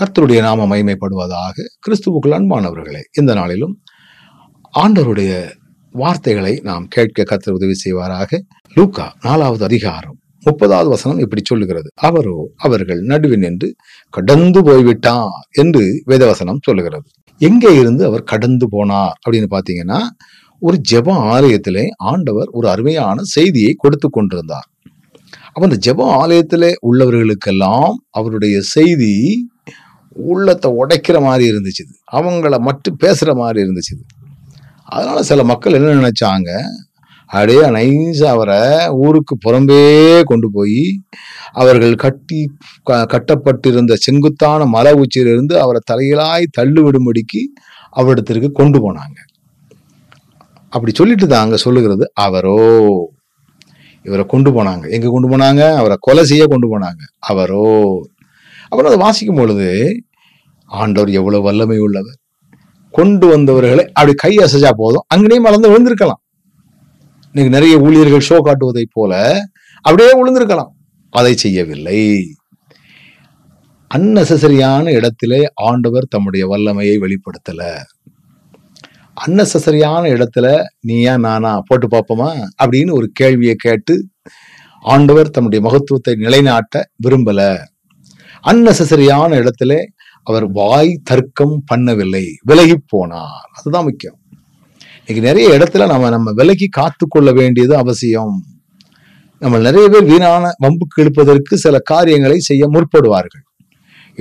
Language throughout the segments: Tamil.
கர்த்தருடைய நாம மகிமைப்படுவதாக கிறிஸ்துவுக்குள் அன்பானவர்களே இந்த நாளிலும் ஆண்டவருடைய வார்த்தைகளை நாம் கேட்க கத்தர் உதவி செய்வாராக லூக்கா நாலாவது அதிகாரம் முப்பதாவது வசனம் இப்படி சொல்லுகிறது அவரோ அவர்கள் நடுவில் நின்று கடந்து போய்விட்டார் என்று வேதவசனம் சொல்லுகிறது எங்கே இருந்து அவர் கடந்து போனார் அப்படின்னு பார்த்தீங்கன்னா ஒரு ஜெப ஆலயத்திலே ஆண்டவர் ஒரு அருமையான செய்தியை கொடுத்து கொண்டிருந்தார் அப்ப அந்த ஜெப ஆலயத்திலே உள்ளவர்களுக்கெல்லாம் அவருடைய செய்தி உள்ளத்தை உடைக்கிற மாதிரி இருந்துச்சு அவங்கள மட்டும் பேசுகிற மாதிரி இருந்துச்சு அதனால் சில மக்கள் என்ன நினச்சாங்க அப்படியே நைஸாக அவரை ஊருக்கு புறம்பே கொண்டு போய் அவர்கள் கட்டி கட்டப்பட்டிருந்த செங்குத்தான மல உச்சியிலிருந்து அவரை தலையிலாய் தள்ளுவிடும்படிக்கு அவரிடத்திற்கு கொண்டு போனாங்க அப்படி சொல்லிட்டு தான் அங்கே சொல்லுகிறது அவரோ இவரை கொண்டு போனாங்க எங்கே கொண்டு போனாங்க அவரை கொலை செய்ய கொண்டு போனாங்க அவரோ அப்புறம் அதை வாசிக்கும் பொழுது ஆண்டவர் எவ்வளவு வல்லமை உள்ளவர் கொண்டு வந்தவர்களை அப்படி கை அசைச்சா போதும் அங்கேயும் மறந்து விழுந்திருக்கலாம் இன்னைக்கு நிறைய ஊழியர்கள் ஷோ காட்டுவதை போல அப்படியே விழுந்திருக்கலாம் அதை செய்யவில்லை அன்னெசரியான இடத்திலே ஆண்டவர் தம்முடைய வல்லமையை வெளிப்படுத்தல அன்னெசரியான இடத்துல நீயா நானா போட்டு பார்ப்போமா அப்படின்னு ஒரு கேள்வியை கேட்டு ஆண்டவர் தம்முடைய மகத்துவத்தை நிலைநாட்ட விரும்பல அன்னெசரியான இடத்துல அவர் வாய் தர்க்கம் பண்ணவில்லை விலகி போனார் அதுதான் முக்கியம் இன்னைக்கு நிறைய இடத்துல நம்ம நம்ம விலகி காத்து கொள்ள வேண்டியது அவசியம் நம்ம நிறைய பேர் வீணான வம்புக்கு இழுப்பதற்கு சில காரியங்களை செய்ய முற்படுவார்கள்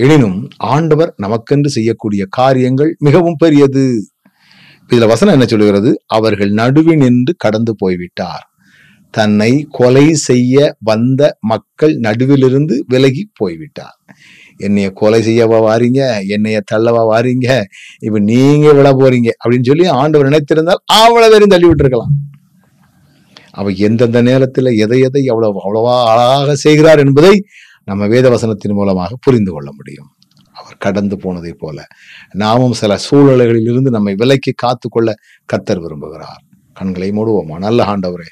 எனினும் ஆண்டவர் நமக்கென்று செய்யக்கூடிய காரியங்கள் மிகவும் பெரியது இதுல வசனம் என்ன சொல்கிறது அவர்கள் நடுவில் நின்று கடந்து போய்விட்டார் தன்னை கொலை செய்ய வந்த மக்கள் நடுவிலிருந்து விலகி போய்விட்டார் என்னைய கொலை செய்யவா வாரீங்க என்னைய தள்ளவா வாரீங்க இப்ப நீங்க விட போறீங்க அப்படின்னு சொல்லி ஆண்டவர் நினைத்திருந்தால் அவ்வளவு பேரும் தள்ளி விட்டுருக்கலாம் அவ எந்தெந்த நேரத்துல எதை எதை எவ்வளவு அவ்வளவா அழகாக செய்கிறார் என்பதை நம்ம வேத வசனத்தின் மூலமாக புரிந்து கொள்ள முடியும் அவர் கடந்து போனதை போல நாமும் சில இருந்து நம்மை விலைக்கு காத்து கொள்ள கத்தர் விரும்புகிறார் கண்களை மூடுவோமா நல்ல ஆண்டவரே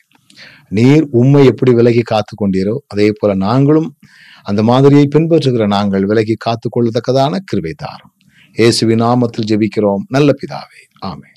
நீர் உண்மை எப்படி விலகி காத்து கொண்டீரோ அதே போல நாங்களும் அந்த மாதிரியை பின்பற்றுகிற நாங்கள் விலகி காத்து கொள்ளத்தக்கதான கிருபை தாரம் இயேசுவின் நாமத்தில் ஜெபிக்கிறோம் நல்ல பிதாவே ஆமே